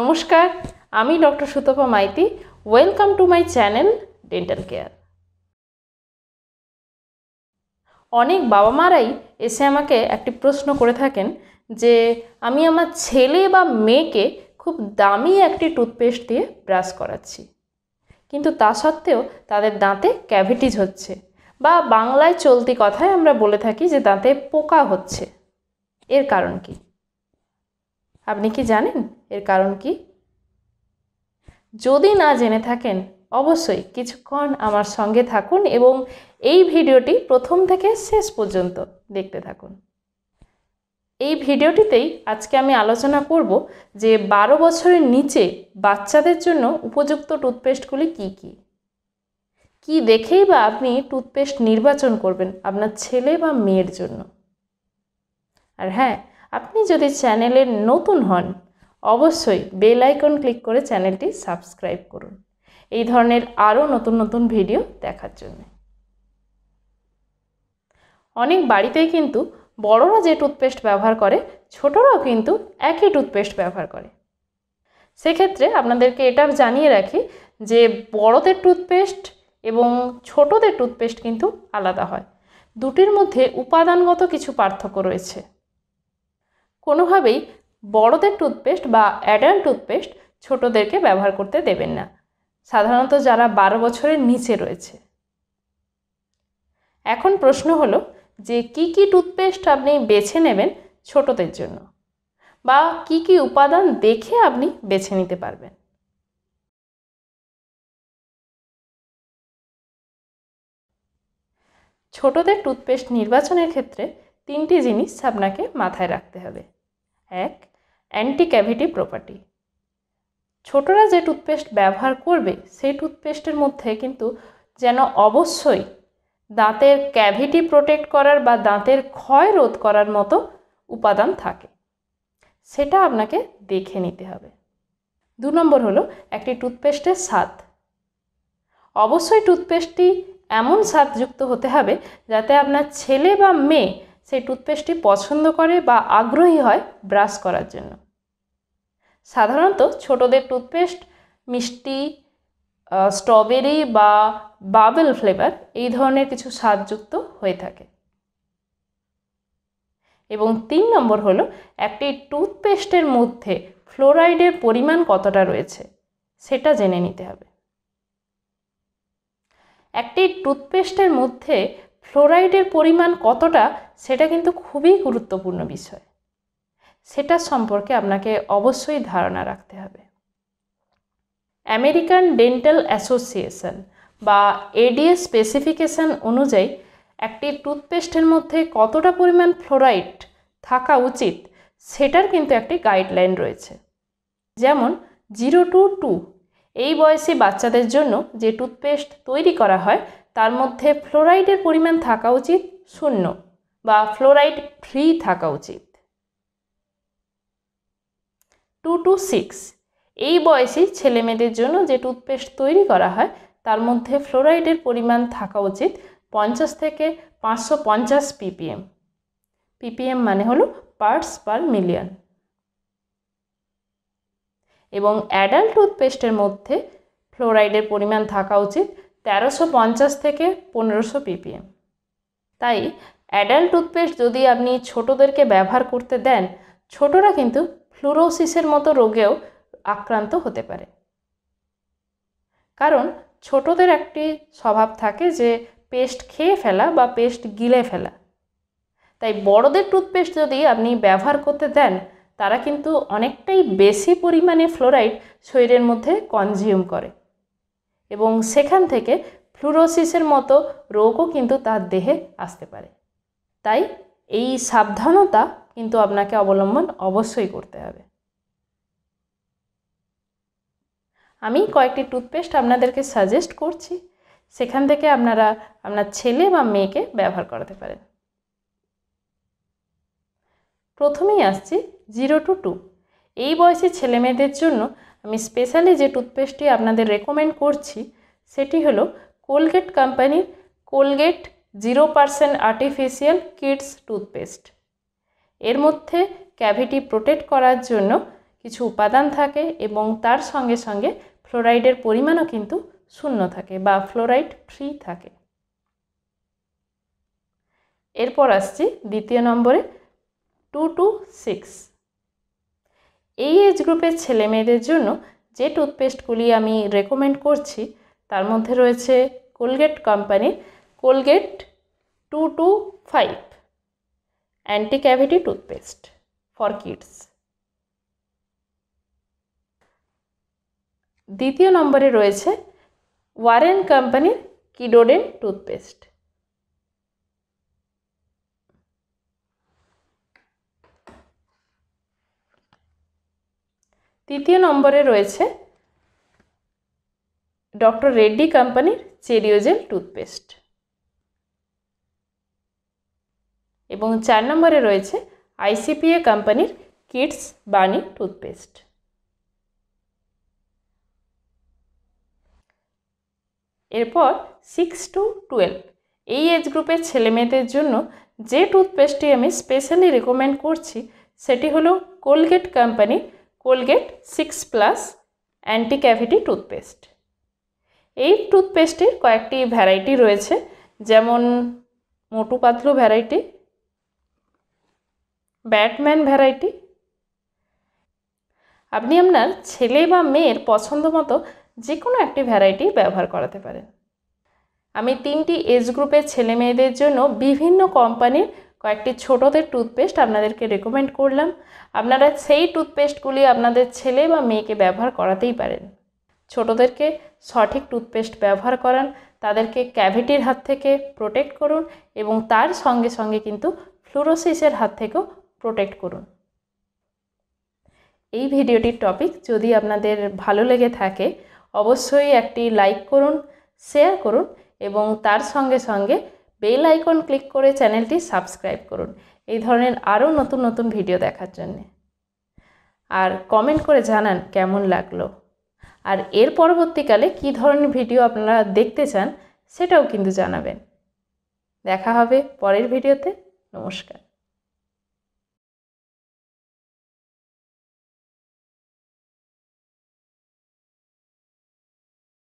নমস্কার আমি doctor Sutapa Maiti welcome to my channel dental care অনেক বাবা মারাই এসে আমাকে একটি প্রশ্ন করে থাকেন যে আমি আমার ছেলে বা মেয়েকে খুব দামি একটি টুথপেস্ট দিয়ে ব্রাশ করাচ্ছি কিন্তু তা সত্ত্বেও তাদের দাঁতে ক্যাভিটিজ হচ্ছে বা বাংলায় চলতি কথায় আমরা বলে থাকি যে দাঁতে পোকা হচ্ছে এর কারণ কি আপনি কি জানেন এর কারণ কি যদি না জেনে থাকেন অবশ্যই কিছুক্ষণ আমার সঙ্গে থাকুন এবং এই ভিডিওটি প্রথম থেকে শেষ পর্যন্ত দেখতে থাকুন এই ভিডিওটিতেই আজকে আমি আলোচনা করব যে বারো বছরের নিচে বাচ্চাদের জন্য উপযুক্ত টুথপেস্টগুলি কি কি। কি দেখেই বা আপনি টুথপেস্ট নির্বাচন করবেন আপনার ছেলে বা মেয়ের জন্য আর হ্যাঁ আপনি যদি চ্যানেলের নতুন হন অবশ্যই বেল আইকন ক্লিক করে চ্যানেলটি সাবস্ক্রাইব করুন এই ধরনের আরও নতুন নতুন ভিডিও দেখার জন্য অনেক বাড়িতেই কিন্তু বড়রা যে টুথপেস্ট ব্যবহার করে ছোটরাও কিন্তু একই টুথপেস্ট ব্যবহার করে সেক্ষেত্রে আপনাদেরকে এটা জানিয়ে রাখি যে বড়দের টুথপেস্ট এবং ছোটদের টুথপেস্ট কিন্তু আলাদা হয় দুটির মধ্যে উপাদানগত কিছু পার্থক্য রয়েছে কোনোভাবেই বড়দের টুথপেস্ট বা অ্যাডাল্ট টুথপেস্ট ছোটদেরকে ব্যবহার করতে দেবেন না সাধারণত যারা বারো বছরের নিচে রয়েছে এখন প্রশ্ন হলো যে কি কি টুথপেস্ট আপনি বেছে নেবেন ছোটদের জন্য বা কি কি উপাদান দেখে আপনি বেছে নিতে পারবেন ছোটদের টুথপেস্ট নির্বাচনের ক্ষেত্রে তিনটি জিনিস আপনাকে মাথায় রাখতে হবে এক অ্যান্টি ক্যাভিটি প্রপার্টি ছোটরা যে টুথপেস্ট ব্যবহার করবে সেই টুথপেস্টের মধ্যে কিন্তু যেন অবশ্যই দাঁতের ক্যাভিটি প্রোটেক্ট করার বা দাঁতের ক্ষয় রোধ করার মতো উপাদান থাকে সেটা আপনাকে দেখে নিতে হবে দু নম্বর হলো একটি টুথপেস্টের স্বাদ অবশ্যই টুথপেস্টটি এমন স্বাদযুক্ত হতে হবে যাতে আপনার ছেলে বা মেয়ে সেই টুথপেস্টটি পছন্দ করে বা আগ্রহী হয় ব্রাশ করার জন্য সাধারণত ছোটদের টুথপেস্ট মিষ্টি স্ট্রবেরি বা বাবেল ফ্লেভার এই ধরনের কিছু স্বাদযুক্ত হয়ে থাকে এবং তিন নম্বর হল একটি টুথপেস্টের মধ্যে ফ্লোরাইডের পরিমাণ কতটা রয়েছে সেটা জেনে নিতে হবে একটি টুথপেস্টের মধ্যে ফ্লোরাইডের পরিমাণ কতটা সেটা কিন্তু খুবই গুরুত্বপূর্ণ বিষয় সেটার সম্পর্কে আপনাকে অবশ্যই ধারণা রাখতে হবে আমেরিকান ডেন্টাল অ্যাসোসিয়েশন বা এডিএস স্পেসিফিকেশান অনুযায়ী একটি টুথপেস্টের মধ্যে কতটা পরিমাণ ফ্লোরাইড থাকা উচিত সেটার কিন্তু একটি গাইডলাইন রয়েছে যেমন জিরো টু টু এই বয়সে বাচ্চাদের জন্য যে টুথপেস্ট তৈরি করা হয় তার মধ্যে ফ্লোরাইডের পরিমাণ থাকা উচিত শূন্য বা ফ্লোরাইড ফ্রি থাকা উচিত টু টু সিক্স এই বয়সী ছেলেমেয়েদের জন্য যে টুথপেস্ট তৈরি করা হয় তার মধ্যে ফ্লোরাইডের পরিমাণ থাকা উচিত পঞ্চাশ থেকে পাঁচশো পঞ্চাশ পিপিএম পিপিএম মানে হলো পার্টস পার মিলিয়ন এবং অ্যাডাল্ট টুথপেস্টের মধ্যে ফ্লোরাইডের পরিমাণ থাকা উচিত তেরোশো পঞ্চাশ থেকে পনেরোশো পিপিএম তাই অ্যাডাল্ট টুথপেস্ট যদি আপনি ছোটদেরকে ব্যবহার করতে দেন ছোটরা কিন্তু ফ্লুরোসিসের মতো রোগেও আক্রান্ত হতে পারে কারণ ছোটদের একটি স্বভাব থাকে যে পেস্ট খেয়ে ফেলা বা পেস্ট গিলে ফেলা তাই বড়দের টুথপেস্ট যদি আপনি ব্যবহার করতে দেন তারা কিন্তু অনেকটাই বেশি পরিমাণে ফ্লোরাইড শরীরের মধ্যে কনজিউম করে এবং সেখান থেকে ফ্লুরোসিসের মতো রোগও কিন্তু তার দেহে আসতে পারে তাই এই সাবধানতা কিন্তু আপনাকে অবলম্বন অবশ্যই করতে হবে আমি কয়েকটি টুথপেস্ট আপনাদেরকে সাজেস্ট করছি সেখান থেকে আপনারা আপনার ছেলে বা মেয়েকে ব্যবহার করাতে পারেন প্রথমেই আসছি জিরো টু টু এই বয়সী ছেলেমেয়েদের জন্য আমি স্পেশালি যে টুথপেস্টটি আপনাদের রেকমেন্ড করছি সেটি হলো কোলগেট কোম্পানির Colgate zero percent artificial kids toothpaste এর মধ্যে ক্যাভিটি প্রোটেক্ট করার জন্য কিছু উপাদান থাকে এবং তার সঙ্গে সঙ্গে ফ্লোরাইডের পরিমাণও কিন্তু শূন্য থাকে বা ফ্লোরাইড ফ্রি থাকে এরপর আসছি দ্বিতীয় নম্বরে টু টু সিক্স এই এজ গ্রুপের ছেলে মেয়েদের জন্য যে টুথপেস্টগুলি আমি রেকমেন্ড করছি তার মধ্যে রয়েছে কোলগেট কোম্পানির Colgate two to five anti cavity toothpaste for kids দ্বিতীয় নম্বরে রয়েছে ওয়ারেন কোম্পানির কিডোডেন টুথপেস্ট তৃতীয় নম্বরে রয়েছে ডক্টর রেড্ডি কোম্পানির চেরিওজেল টুথপেস্ট এবং চার নম্বরে রয়েছে আইসিপিএ কোম্পানির কিডস বানি টুথপেস্ট এরপর সিক্স টু টুয়েলভ এই এজ গ্রুপের ছেলেমেয়েদের জন্য যে টুথপেস্টটি আমি স্পেশালি রেকমেন্ড করছি সেটি হলো কোলগেট কোম্পানির Colgate six plus anti cavity toothpaste এই টুথপেস্টের কয়েকটি ভ্যারাইটি রয়েছে যেমন Motu Patlu variety Batman variety আপনি আপনার ছেলে বা মেয়ের পছন্দ মতো যে কোনো একটি ভ্যারাইটি ব্যবহার করাতে পারেন আমি তিনটি এজ গ্রুপের ছেলে মেয়েদের জন্য বিভিন্ন কোম্পানির কয়েকটি ছোটোদের টুথপেস্ট আপনাদেরকে রেকমেন্ড করলাম আপনারা সেই টুথপেস্টগুলি আপনাদের ছেলে বা মেয়েকে ব্যবহার করাতেই পারেন ছোটোদেরকে সঠিক টুথপেস্ট ব্যবহার করান তাদেরকে ক্যাভিটির হাত থেকে প্রোটেক্ট করুন এবং তার সঙ্গে সঙ্গে কিন্তু ফ্লুরোসিসের হাত থেকেও প্রোটেক্ট করুন এই ভিডিওটির টপিক যদি আপনাদের ভালো লেগে থাকে অবশ্যই একটি লাইক করুন শেয়ার করুন এবং তার সঙ্গে সঙ্গে বেল আইকন ক্লিক করে চ্যানেলটি সাবস্ক্রাইব করুন এই ধরনের আরও নতুন নতুন ভিডিও দেখার জন্যে আর কমেন্ট করে জানান কেমন লাগলো আর এর পরবর্তীকালে কি ধরনের ভিডিও আপনারা দেখতে চান সেটাও কিন্তু জানাবেন দেখা হবে পরের ভিডিওতে নমস্কার